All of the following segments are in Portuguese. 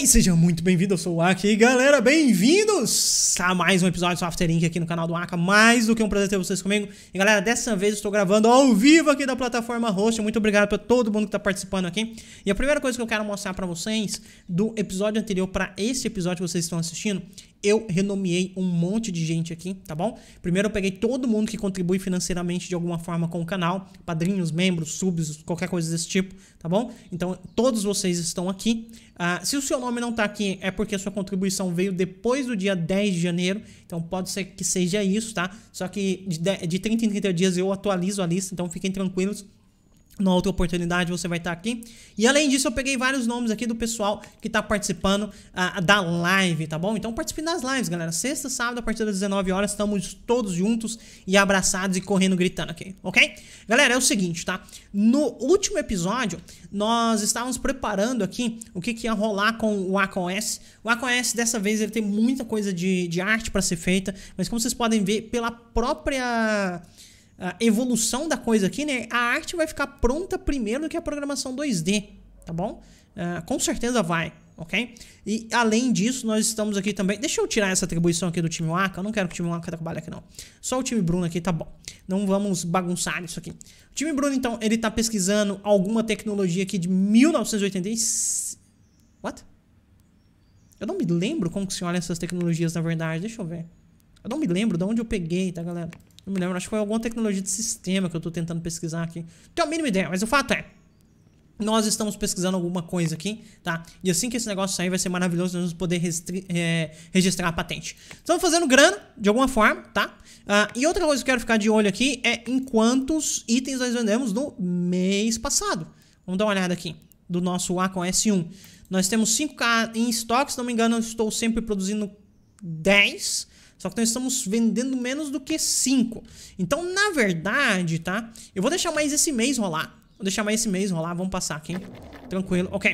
e seja muito bem-vindo, eu sou o Aki. E galera, bem-vindos a mais um episódio do After Inc. aqui no canal do Aka. Mais do que um prazer ter vocês comigo. E galera, dessa vez eu estou gravando ao vivo aqui da plataforma Host. Muito obrigado para todo mundo que está participando aqui. E a primeira coisa que eu quero mostrar para vocês do episódio anterior para esse episódio que vocês estão assistindo eu renomeei um monte de gente aqui, tá bom? Primeiro eu peguei todo mundo que contribui financeiramente de alguma forma com o canal, padrinhos, membros, subs, qualquer coisa desse tipo, tá bom? Então todos vocês estão aqui. Ah, se o seu nome não está aqui, é porque a sua contribuição veio depois do dia 10 de janeiro, então pode ser que seja isso, tá? Só que de, de 30 em 30 dias eu atualizo a lista, então fiquem tranquilos uma outra oportunidade você vai estar aqui. E além disso, eu peguei vários nomes aqui do pessoal que está participando uh, da live, tá bom? Então participe das lives, galera. Sexta, sábado, a partir das 19 horas, estamos todos juntos e abraçados e correndo, gritando aqui, ok? Galera, é o seguinte, tá? No último episódio, nós estávamos preparando aqui o que, que ia rolar com o ACOS. O ACOS, dessa vez, ele tem muita coisa de, de arte para ser feita, mas como vocês podem ver, pela própria a evolução da coisa aqui, né? A arte vai ficar pronta primeiro do que a programação 2D, tá bom? Uh, com certeza vai, ok? E além disso, nós estamos aqui também... Deixa eu tirar essa atribuição aqui do time Waka, eu não quero que o time Waka trabalhe aqui não. Só o time Bruno aqui tá bom. Não vamos bagunçar isso aqui. O time Bruno, então, ele tá pesquisando alguma tecnologia aqui de 1986... What? Eu não me lembro como que se olha essas tecnologias, na verdade. Deixa eu ver. Eu não me lembro de onde eu peguei, tá, galera? Não me lembro, acho que foi alguma tecnologia de sistema que eu tô tentando pesquisar aqui. Não tenho a mínima ideia, mas o fato é. Nós estamos pesquisando alguma coisa aqui, tá? E assim que esse negócio sair, vai ser maravilhoso nós vamos poder é, registrar a patente. Estamos fazendo grana, de alguma forma, tá? Ah, e outra coisa que eu quero ficar de olho aqui é em quantos itens nós vendemos no mês passado. Vamos dar uma olhada aqui do nosso S 1. Nós temos 5K em estoque, se não me engano, eu estou sempre produzindo 10. Só que nós estamos vendendo menos do que 5. Então, na verdade, tá? Eu vou deixar mais esse mês rolar. Vou deixar mais esse mês rolar. Vamos passar aqui. Tranquilo. Ok.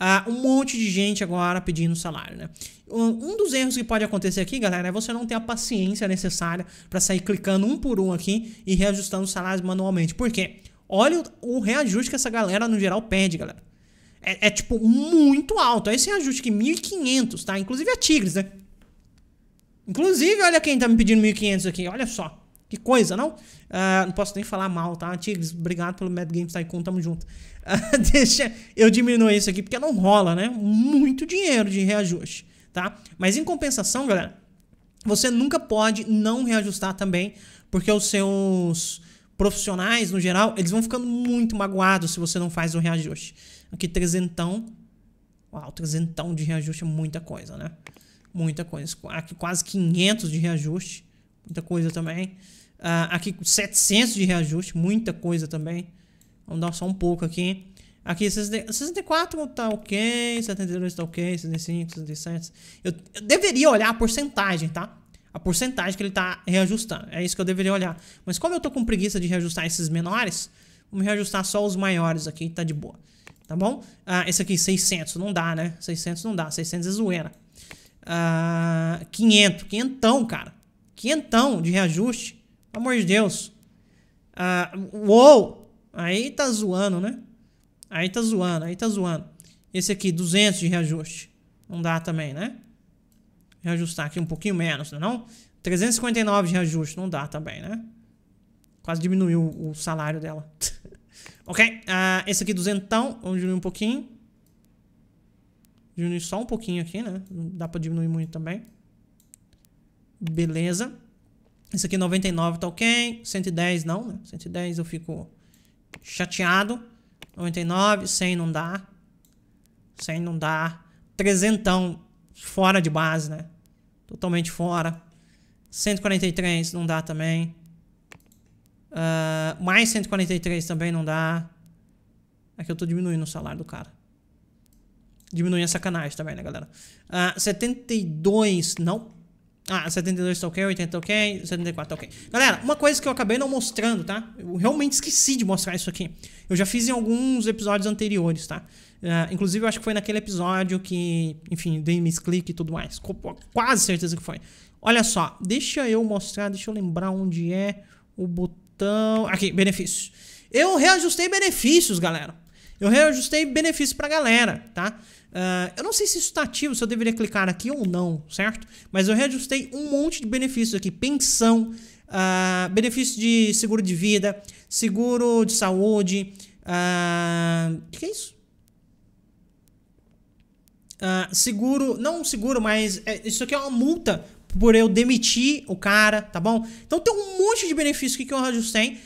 Uh, um monte de gente agora pedindo salário, né? Um, dos erros que pode acontecer aqui, galera, é você não ter a paciência necessária para sair clicando um por um aqui e reajustando os salários manualmente. Por quê? Olha o, o reajuste que essa galera, no geral, pede, galera. É, é tipo muito alto. É esse reajuste aqui, 1.500, tá? Inclusive a Tigres, né? Inclusive, olha quem tá me pedindo 1.500 aqui, olha só. Que coisa, não? Uh, não posso nem falar mal, tá? Tigres, obrigado pelo Mad Games Tycoon, tamo junto. Uh, deixa eu diminuir isso aqui, porque não rola, né? Muito dinheiro de reajuste, tá? Mas em compensação, galera, você nunca pode não reajustar também, porque os seus profissionais, no geral, eles vão ficando muito magoados se você não faz o reajuste. Aqui, trezentão. Uau, trezentão de reajuste é muita coisa, né? muita coisa. Aqui quase 500 de reajuste, muita coisa também. Uh, aqui 700 de reajuste, muita coisa também. Vamos dar só um pouco aqui. Aqui 64 tá ok, 72 tá ok, 65, 67. Eu, eu deveria olhar a porcentagem, tá? A porcentagem que ele tá reajustando. É isso que eu deveria olhar. Mas como eu tô com preguiça de reajustar esses menores, vamos reajustar só os maiores aqui, tá de boa. Tá bom? Ah, esse aqui 600, não dá, né? 600 não dá, 600 é zoeira ah, 500, quinhentão, cara. Quinhentão de reajuste. Pelo amor de Deus. Ah, uou! Aí tá zoando, né? Aí tá zoando, aí tá zoando. Esse aqui, 200 de reajuste. Não dá também, né? Reajustar aqui um pouquinho menos, né, não é não? 359 de reajuste, não dá também, né? Quase diminuiu o salário dela. ok? Ah, esse aqui, duzentão. Vamos diminuir um pouquinho. Diminuir só um pouquinho aqui, né? Não dá pra diminuir muito também. Beleza. Esse aqui 99 tá ok. 110 não, né? 110 eu fico chateado. 99, 100 não dá. 100 não dá. 300 fora de base, né? Totalmente fora. 143 não dá também. Uh, mais 143 também não dá. Aqui é eu tô diminuindo o salário do cara. Diminuir a sacanagem também, né, galera? Uh, ah, 72, não. Ah, 72 tá ok, 80 tá ok, 74 tá ok. Galera, uma coisa que eu acabei não mostrando, tá? Eu realmente esqueci de mostrar isso aqui. Eu já fiz em alguns episódios anteriores, tá? Uh, inclusive, eu acho que foi naquele episódio que, enfim, dei misclick e tudo mais. Com quase certeza que foi. Olha só, deixa eu mostrar, deixa eu lembrar onde é o botão... Aqui, benefícios. Eu reajustei benefícios, galera. Eu reajustei benefício pra galera, tá? Uh, eu não sei se isso está ativo, se eu deveria clicar aqui ou não, certo? Mas eu reajustei um monte de benefícios aqui: pensão, uh, benefício de seguro de vida, seguro de saúde. O uh, ah, que, que é isso? seguro, não seguro, mas é, isso aqui é uma multa por eu demitir o cara, tá bom? Então tem um monte de aqui que eu reajustei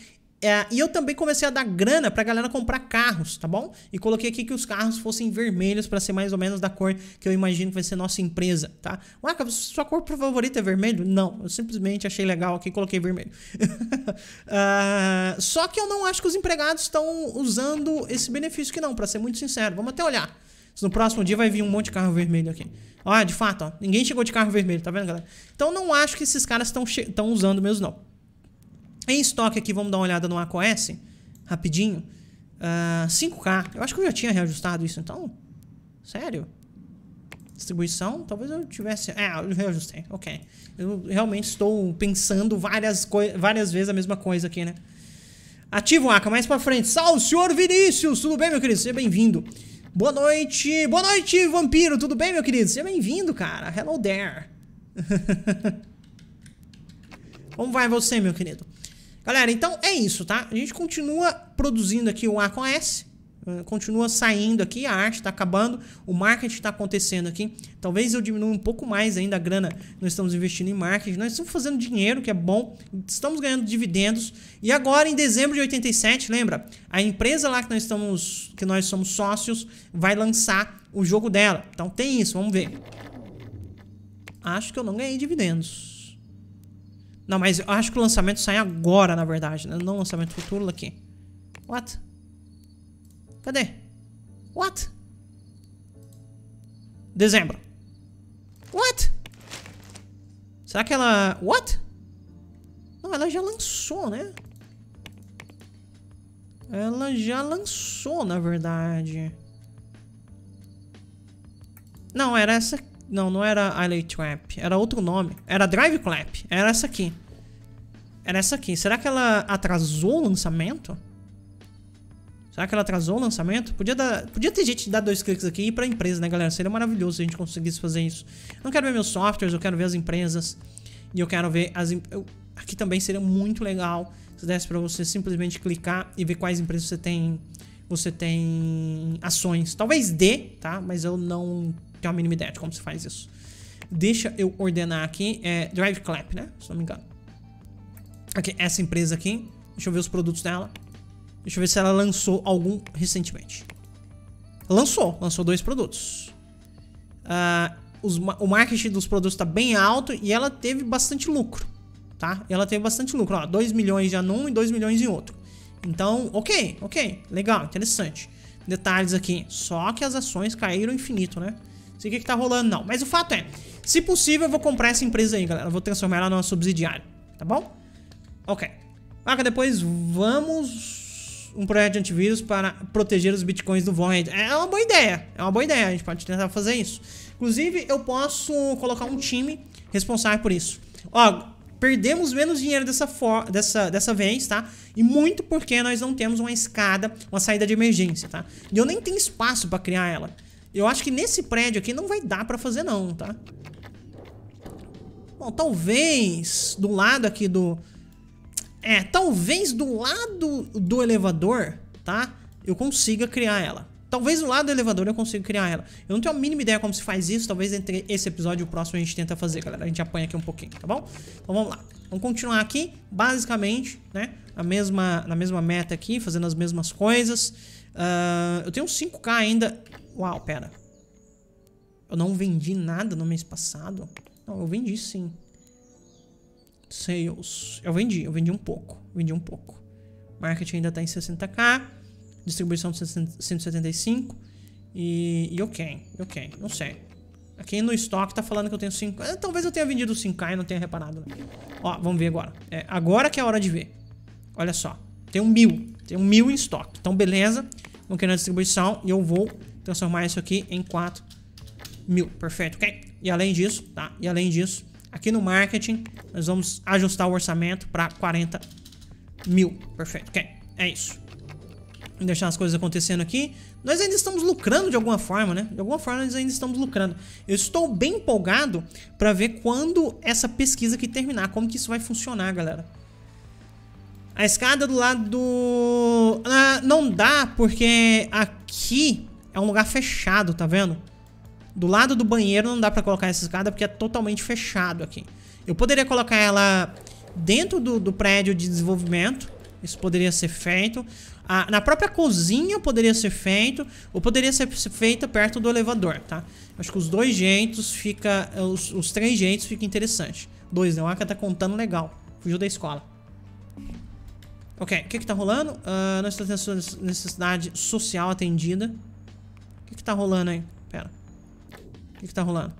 é, e eu também comecei a dar grana pra galera comprar carros, tá bom? E coloquei aqui que os carros fossem vermelhos para ser mais ou menos da cor que eu imagino que vai ser nossa empresa, tá? Ué, sua cor favorita é vermelho? Não, eu simplesmente achei legal aqui e coloquei vermelho. uh, só que eu não acho que os empregados estão usando esse benefício que não, para ser muito sincero. Vamos até olhar. Se no próximo dia vai vir um monte de carro vermelho aqui. Ó, de fato, ó, ninguém chegou de carro vermelho, tá vendo, galera? Então não acho que esses caras estão usando mesmo, não. Em estoque aqui, vamos dar uma olhada no AcoS, rapidinho. Uh, ah, 5K, eu acho que eu já tinha reajustado isso, então... Sério? Distribuição, talvez eu tivesse... é eu reajustei, ok. Eu realmente estou pensando várias, várias vezes a mesma coisa aqui, né? Ativo ACA, mais pra frente. Salve, senhor Vinícius! Tudo bem, meu querido? Seja bem-vindo. Boa noite! Boa noite, vampiro! Tudo bem, meu querido? Seja bem-vindo, cara. Hello there. Como vai você, meu querido? Galera, então é isso, tá? A gente continua produzindo aqui o S, eh, continua saindo aqui, a arte está acabando, o marketing está acontecendo aqui. Talvez eu diminua um pouco mais ainda a grana nós estamos investindo em marketing, nós estamos fazendo dinheiro, que é bom, estamos ganhando dividendos. E agora, em dezembro de 87, lembra? A empresa lá que nós estamos, que nós somos sócios, vai lançar o jogo dela. Então tem isso, vamos ver. Acho que eu não ganhei dividendos. Não, mas eu acho que o lançamento sai agora, na verdade, né? Não o lançamento futuro aqui. What? Cadê? What? Dezembro. What? Será que ela... What? Não, ela já lançou, né? Ela já lançou, na verdade. Não, era essa aqui. Não, não era Alley Trap. Era outro nome. Era Drive Clap. Era essa aqui. Era essa aqui. Será que ela atrasou o lançamento? Será que ela atrasou o lançamento? Podia, dar, podia ter gente dar dois cliques aqui e ir pra empresa, né, galera? Seria maravilhoso se a gente conseguisse fazer isso. Não quero ver meus softwares, eu quero ver as empresas. E eu quero ver as... Eu, aqui também seria muito legal se desse pra você simplesmente clicar e ver quais empresas você tem... Você tem ações. Talvez dê, tá? Mas eu não tenho uma mínima ideia de como se faz isso. Deixa eu ordenar aqui, é Drive Clap, né? Se não me engano. Aqui, essa empresa aqui. Deixa eu ver os produtos dela. Deixa eu ver se ela lançou algum recentemente. Lançou, lançou dois produtos. Uh, os, o marketing dos produtos está bem alto e ela teve bastante lucro, tá? Ela teve bastante lucro, ó, 2 milhões de um e 2 milhões em outro. Então, ok, ok, legal, interessante. Detalhes aqui, só que as ações caíram infinito, né? sei o que, que tá rolando não. Mas o fato é, se possível eu vou comprar essa empresa aí, galera. vou transformar ela numa subsidiária, tá bom? Ok. Vaca, depois vamos... Um projeto de antivírus para proteger os bitcoins do Void. É uma boa ideia, é uma boa ideia. A gente pode tentar fazer isso. Inclusive, eu posso colocar um time responsável por isso. Ó, perdemos menos dinheiro dessa, dessa, dessa vez, tá? E muito porque nós não temos uma escada, uma saída de emergência, tá? E eu nem tenho espaço para criar ela. Eu acho que nesse prédio aqui não vai dar pra fazer não, tá? Bom, talvez do lado aqui do... É, talvez do lado do elevador, tá? Eu consiga criar ela. Talvez do lado do elevador eu consiga criar ela. Eu não tenho a mínima ideia como se faz isso. Talvez entre esse episódio e o próximo a gente tenta fazer, galera. A gente apanha aqui um pouquinho, tá bom? Então vamos lá. Vamos continuar aqui, basicamente, né? A mesma, na mesma meta aqui, fazendo as mesmas coisas. Uh, eu tenho 5k ainda. Uau, pera. Eu não vendi nada no mês passado. Não, eu vendi sim. Sales. Eu vendi, eu vendi um pouco. Vendi um pouco. Marketing ainda tá em 60k. Distribuição 175. E, e ok, ok, não sei. Aqui no estoque tá falando que eu tenho 5. Eh, talvez eu tenha vendido 5k e não tenha reparado. Né? Ó, vamos ver agora. É, agora que é a hora de ver. Olha só. tem um mil. Tenho mil em estoque. Então, beleza. Vou criar a distribuição e eu vou transformar isso aqui em 4 mil. Perfeito, ok? E além disso, tá? E além disso, aqui no marketing, nós vamos ajustar o orçamento para 40 mil. Perfeito, ok? É isso. Vou deixar as coisas acontecendo aqui. Nós ainda estamos lucrando de alguma forma, né? De alguma forma nós ainda estamos lucrando. Eu estou bem empolgado para ver quando essa pesquisa aqui terminar, como que isso vai funcionar, galera. A escada do lado do... Ah, não dá, porque aqui é um lugar fechado, tá vendo? Do lado do banheiro não dá pra colocar essa escada, porque é totalmente fechado aqui. Eu poderia colocar ela dentro do, do prédio de desenvolvimento. Isso poderia ser feito. Ah, na própria cozinha poderia ser feito. Ou poderia ser feita perto do elevador, tá? Acho que os dois jeitos fica... Os, os três jeitos fica interessante. Dois, né? O Aka tá contando legal. Fugiu da escola. Ok, o que que tá rolando? Uh, não está tendo necessidade social atendida. O que que tá rolando aí? Pera. O que que tá rolando?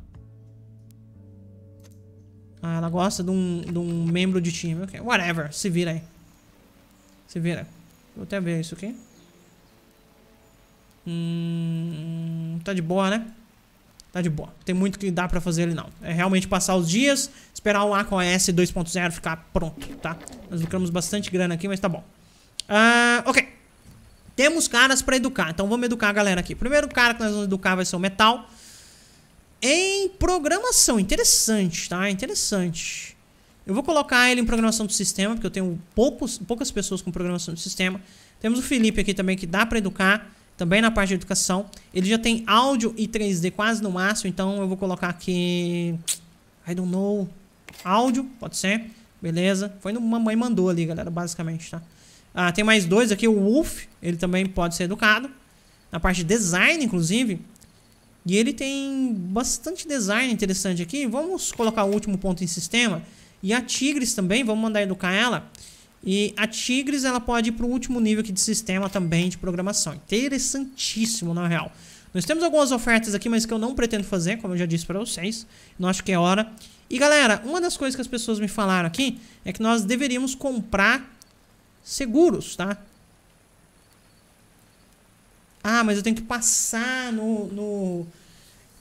Ah, ela gosta de um, de um membro de time. Ok, whatever. Se vira aí. Se vira. Vou até ver isso aqui. Hum, tá de boa, né? tá de boa. Tem muito que dá para fazer ele não. É realmente passar os dias, esperar o ACOS 2.0 ficar pronto, tá? Nós lucramos bastante grana aqui, mas tá bom. Uh, ok. Temos caras para educar, então vamos educar a galera aqui. primeiro cara que nós vamos educar vai ser o Metal. Em programação, interessante, tá? Interessante. Eu vou colocar ele em programação do sistema, porque eu tenho poucos, poucas pessoas com programação do sistema. Temos o Felipe aqui também, que dá para educar também na parte de educação. Ele já tem áudio e 3D quase no máximo, então eu vou colocar aqui... I don't know... Áudio, pode ser. Beleza. Foi no Mamãe Mandou ali, galera, basicamente, tá? Ah, tem mais dois aqui. O Wolf, ele também pode ser educado. Na parte de design, inclusive. E ele tem bastante design interessante aqui. Vamos colocar o último ponto em sistema. E a Tigres também, vamos mandar educar ela. E a Tigres ela pode ir para o último nível aqui de sistema também de programação. Interessantíssimo, na real. Nós temos algumas ofertas aqui, mas que eu não pretendo fazer, como eu já disse para vocês. Não acho que é hora. E galera, uma das coisas que as pessoas me falaram aqui é que nós deveríamos comprar seguros, tá? Ah, mas eu tenho que passar no, no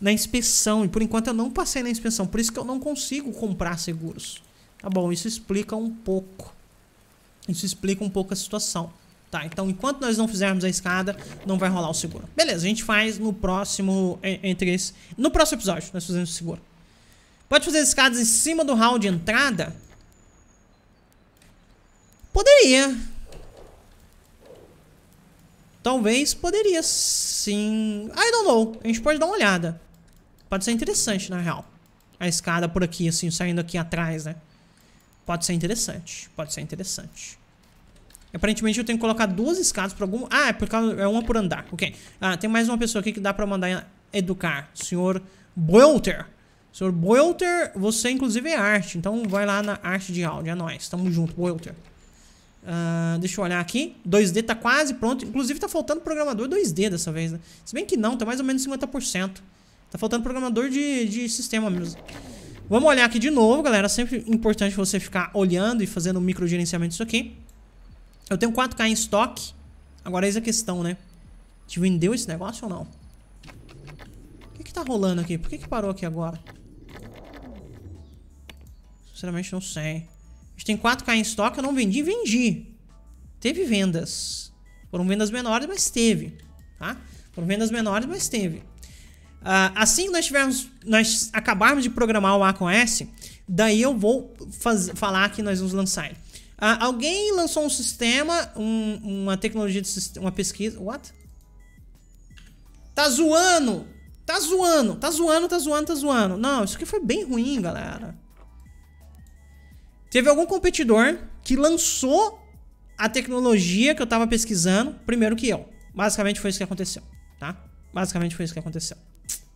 na inspeção. E por enquanto eu não passei na inspeção, por isso que eu não consigo comprar seguros. Tá bom, isso explica um pouco. Isso explica um pouco a situação. Tá, então enquanto nós não fizermos a escada, não vai rolar o seguro. Beleza, a gente faz no próximo, é, entre esse, no próximo episódio nós fazemos o seguro. Pode fazer escadas em cima do hall de entrada? Poderia. Talvez poderia sim. I don't know. A gente pode dar uma olhada. Pode ser interessante, na real. A escada por aqui, assim, saindo aqui atrás, né? Pode ser interessante. Pode ser interessante. Aparentemente eu tenho que colocar duas escadas para algum... Ah, é, por causa... é uma por andar. Ok. Ah, tem mais uma pessoa aqui que dá para mandar educar. Senhor Boelter. Senhor Boelter, você inclusive é arte. Então vai lá na arte de áudio. É nóis. Tamo junto, Boelter. Uh, deixa eu olhar aqui. 2D tá quase pronto. Inclusive tá faltando programador 2D dessa vez, né? Se bem que não, tá mais ou menos 50%. Tá faltando programador de, de sistema mesmo. Vamos olhar aqui de novo, galera. Sempre importante você ficar olhando e fazendo um micro gerenciamento disso aqui. Eu tenho 4K em estoque. Agora é a questão, né? Te vendeu esse negócio ou não? O que que tá rolando aqui? Por que que parou aqui agora? Sinceramente não sei. A gente tem 4K em estoque, eu não vendi, vendi. Teve vendas. Foram vendas menores, mas teve, tá? Foram vendas menores, mas teve. Ah, assim que nós tivermos, nós acabarmos de programar o A com S, daí eu vou faz, falar que nós vamos lançar ele. Uh, alguém lançou um sistema, um, uma tecnologia de sistema, uma pesquisa. What? Tá zoando! Tá zoando, tá zoando, tá zoando, tá zoando. Não, isso aqui foi bem ruim, galera. Teve algum competidor que lançou a tecnologia que eu tava pesquisando primeiro que eu. Basicamente foi isso que aconteceu, tá? Basicamente foi isso que aconteceu.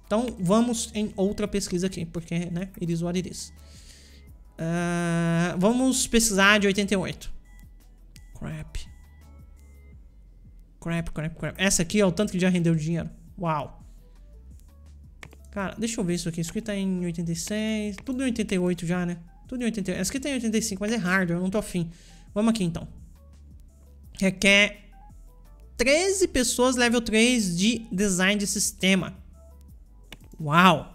Então vamos em outra pesquisa aqui, porque, né, eles what it is. Uh, vamos pesquisar de 88. Crap. Crap, crap, crap. Essa aqui, ó, o tanto que já rendeu dinheiro. Uau. Cara, deixa eu ver isso aqui. Isso aqui tá em 86. Tudo em 88 já, né? Tudo em 88. Essa aqui tá em 85, mas é hardware, eu não tô afim. Vamos aqui, então. Requer 13 pessoas level 3 de design de sistema. Uau!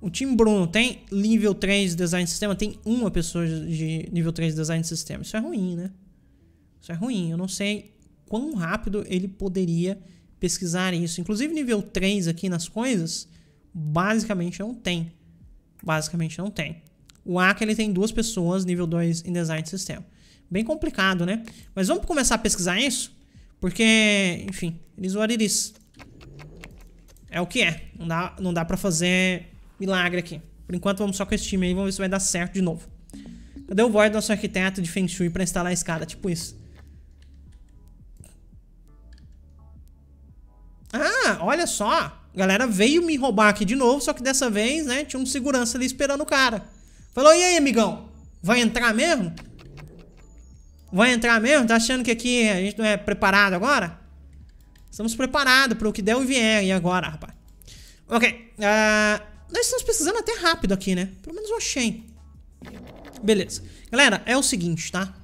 O time Bruno tem nível 3 de design de sistema? Tem uma pessoa de nível 3 de design de sistema. Isso é ruim, né? Isso é ruim. Eu não sei quão rápido ele poderia pesquisar isso. Inclusive, nível 3 aqui nas coisas, basicamente não tem. Basicamente não tem. O Aka, ele tem duas pessoas, nível 2 em design de sistema. Bem complicado, né? Mas vamos começar a pesquisar isso? Porque, enfim, eles o ariris é o que é. Não dá, não dá pra fazer milagre aqui. Por enquanto vamos só com esse time aí, vamos ver se vai dar certo de novo. Cadê o Void, nosso arquiteto de Feng Shui, pra instalar a escada? Tipo isso. Ah, olha só. A galera veio me roubar aqui de novo, só que dessa vez, né, tinha um segurança ali esperando o cara. Falou, e aí, amigão? Vai entrar mesmo? Vai entrar mesmo? Tá achando que aqui a gente não é preparado agora? Estamos preparados para o que der e vier. E agora, rapaz? Ok. Uh, nós estamos precisando até rápido aqui, né? Pelo menos eu achei. Beleza. Galera, é o seguinte, tá?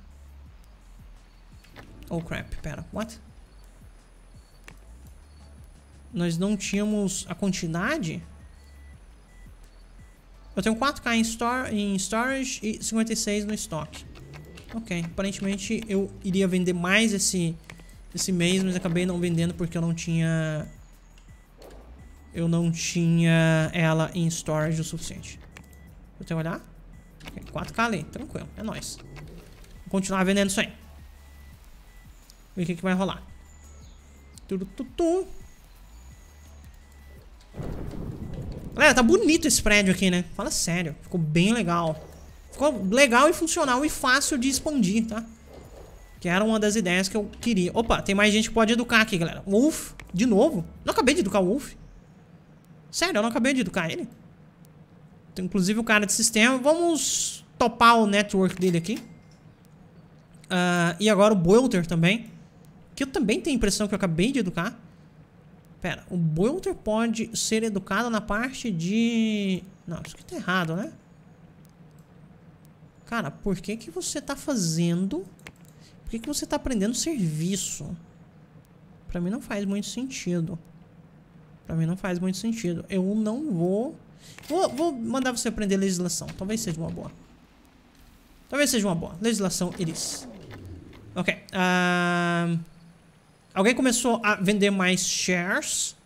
Oh, crap. Pera. What? Nós não tínhamos a quantidade... Eu tenho 4k em, store, em storage e 56 no estoque. Ok, aparentemente eu iria vender mais esse esse mês, mas acabei não vendendo porque eu não tinha... Eu não tinha ela em storage o suficiente. Vou até que olhar. 4k ali, tranquilo, é nóis. Vou continuar vendendo isso aí. Ver o que, que vai rolar. Turututu. Galera, tá bonito esse prédio aqui, né? Fala sério, ficou bem legal. Ficou legal e funcional e fácil de expandir, tá? Que era uma das ideias que eu queria. Opa, tem mais gente que pode educar aqui, galera. Wolf, de novo? Não acabei de educar o Wolf. Sério, eu não acabei de educar ele. Tem inclusive o cara de sistema. Vamos topar o network dele aqui. Uh, e agora o Boulter também. Que eu também tenho a impressão que eu acabei de educar. Pera, o Boulter pode ser educado na parte de... Não, isso aqui tá errado, né? Cara, por que que você tá fazendo por que, que você está aprendendo serviço? Para mim não faz muito sentido. Para mim não faz muito sentido. Eu não vou... vou... Vou mandar você aprender legislação. Talvez seja uma boa. Talvez seja uma boa. Legislação, Iris. Ok. Uh... Alguém começou a vender mais shares.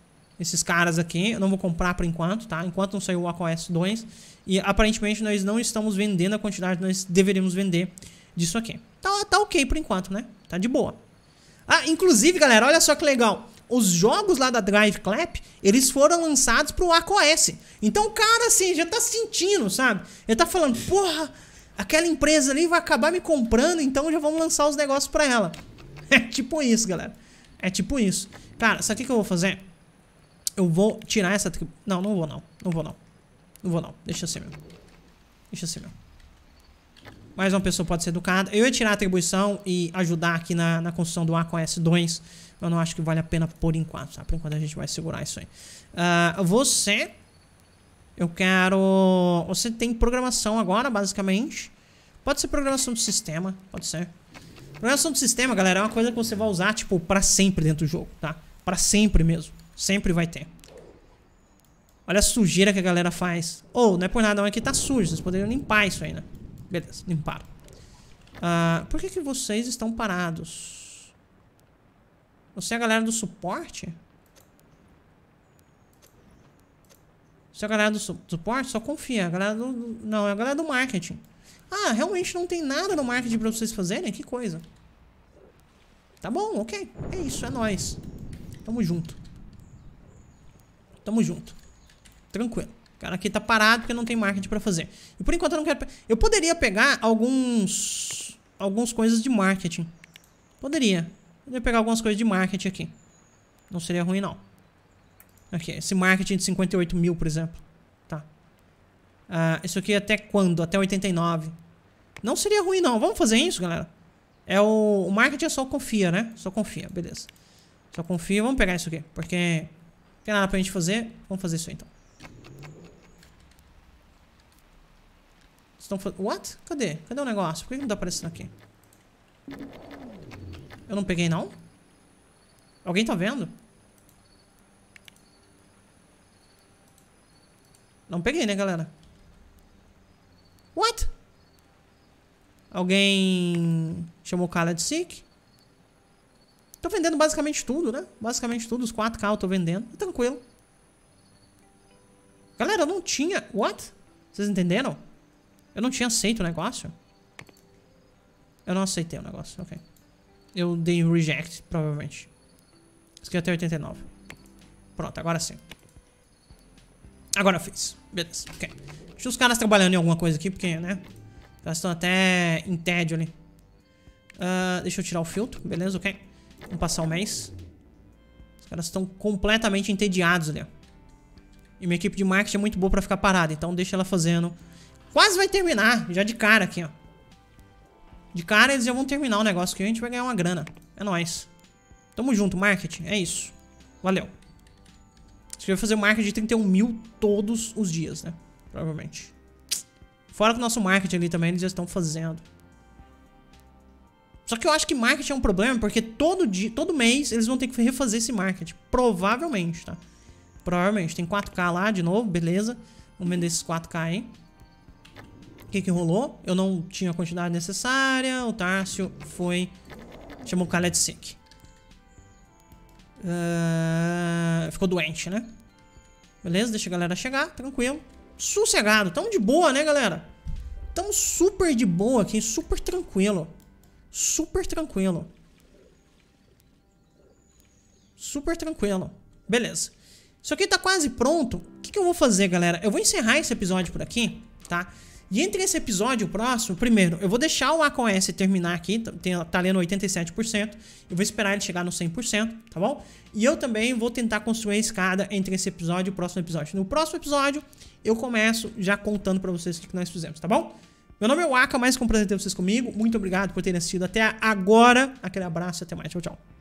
Esses caras aqui. Eu não vou comprar por enquanto, tá? Enquanto não saiu o ACOS 2. E aparentemente nós não estamos vendendo a quantidade que nós deveríamos vender disso aqui. Tá, tá ok por enquanto, né? Tá de boa. Ah, inclusive, galera, olha só que legal. Os jogos lá da Drive Clap, eles foram lançados pro Acos Então o cara, assim, já tá sentindo, sabe? Ele tá falando, porra, aquela empresa ali vai acabar me comprando, então já vamos lançar os negócios pra ela. É tipo isso, galera. É tipo isso. Cara, sabe o que eu vou fazer? Eu vou tirar essa... Não, não vou não. Não vou não. Não vou não. Deixa assim mesmo. Deixa assim mesmo mais uma pessoa pode ser educada. Eu ia tirar a atribuição e ajudar aqui na, na construção do A com S 2. Eu não acho que vale a pena por enquanto, tá? Por enquanto a gente vai segurar isso aí. Uh, você... Eu quero... Você tem programação agora, basicamente. Pode ser programação do sistema, pode ser. Programação do sistema, galera, é uma coisa que você vai usar, tipo, pra sempre dentro do jogo, tá? Pra sempre mesmo. Sempre vai ter. Olha a sujeira que a galera faz. Ou, oh, não é por nada, não é que tá sujo. Vocês poderiam limpar isso aí, né? Beleza, limparam. Ah, por que, que vocês estão parados? Você é a galera do suporte? Você é a galera do su suporte? Só confia. A galera do, do, Não, é a galera do marketing. Ah, realmente não tem nada no marketing pra vocês fazerem? Que coisa. Tá bom, ok. É isso, é nóis. Tamo junto. Tamo junto. Tranquilo. Cara, aqui tá parado porque não tem marketing pra fazer. E por enquanto eu não quero... Eu poderia pegar alguns... Algumas coisas de marketing. Poderia. Poderia pegar algumas coisas de marketing aqui. Não seria ruim, não. Aqui, esse marketing de 58 mil, por exemplo. Tá. Ah, isso aqui até quando? Até 89. Não seria ruim, não. Vamos fazer isso, galera? É o... o marketing é só confia, né? Só confia, beleza. Só confia. Vamos pegar isso aqui, porque... Não tem nada pra gente fazer. Vamos fazer isso aí, então. estão fazendo... What? Cadê? Cadê o negócio? Por que não tá aparecendo aqui? Eu não peguei, não? Alguém tá vendo? Não peguei, né, galera? What? Alguém chamou o cara de sick? Tô vendendo basicamente tudo, né? Basicamente tudo, os 4k eu tô vendendo. Tranquilo. Galera, eu não tinha... What? Vocês entenderam? Eu não tinha aceito o negócio? Eu não aceitei o negócio, ok. Eu dei reject, provavelmente. Isso aqui é até 89. Pronto, agora sim. Agora eu fiz. Beleza, ok. Deixa os caras trabalhando em alguma coisa aqui, porque, né? Elas estão até em tédio ali. Uh, deixa eu tirar o filtro, beleza, ok. Vamos passar o mês. Os caras estão completamente entediados ali, ó. E minha equipe de marketing é muito boa pra ficar parada, então deixa ela fazendo Quase vai terminar, já de cara aqui, ó. De cara eles já vão terminar o negócio aqui, a gente vai ganhar uma grana. É nóis. Tamo junto, marketing, é isso. Valeu. gente vai fazer marketing de 31 mil todos os dias, né? Provavelmente. Fora que o nosso marketing ali também eles já estão fazendo. Só que eu acho que marketing é um problema, porque todo dia, todo mês eles vão ter que refazer esse marketing. Provavelmente, tá? Provavelmente. Tem 4K lá de novo, beleza. Vamos vender esses 4K aí. O que que rolou? Eu não tinha a quantidade necessária. O Tárcio foi... Chamou o Khaled Sink. Uh, ah, ficou doente, né? Beleza, deixa a galera chegar, tranquilo. Sossegado, tamo de boa, né, galera? Tamo super de boa aqui, super tranquilo. Super tranquilo. Super tranquilo. Beleza. Isso aqui tá quase pronto. O que, que eu vou fazer, galera? Eu vou encerrar esse episódio por aqui, tá? Tá? E entre esse episódio e o próximo, primeiro, eu vou deixar o ACOS terminar aqui, tá, tá lendo 87%, eu vou esperar ele chegar no 100%, tá bom? E eu também vou tentar construir a escada entre esse episódio e o próximo episódio. No próximo episódio, eu começo já contando para vocês o que nós fizemos, tá bom? Meu nome é Waka, mais que um prazer ter vocês comigo. Muito obrigado por terem assistido até agora. Aquele abraço e até mais. Tchau, tchau.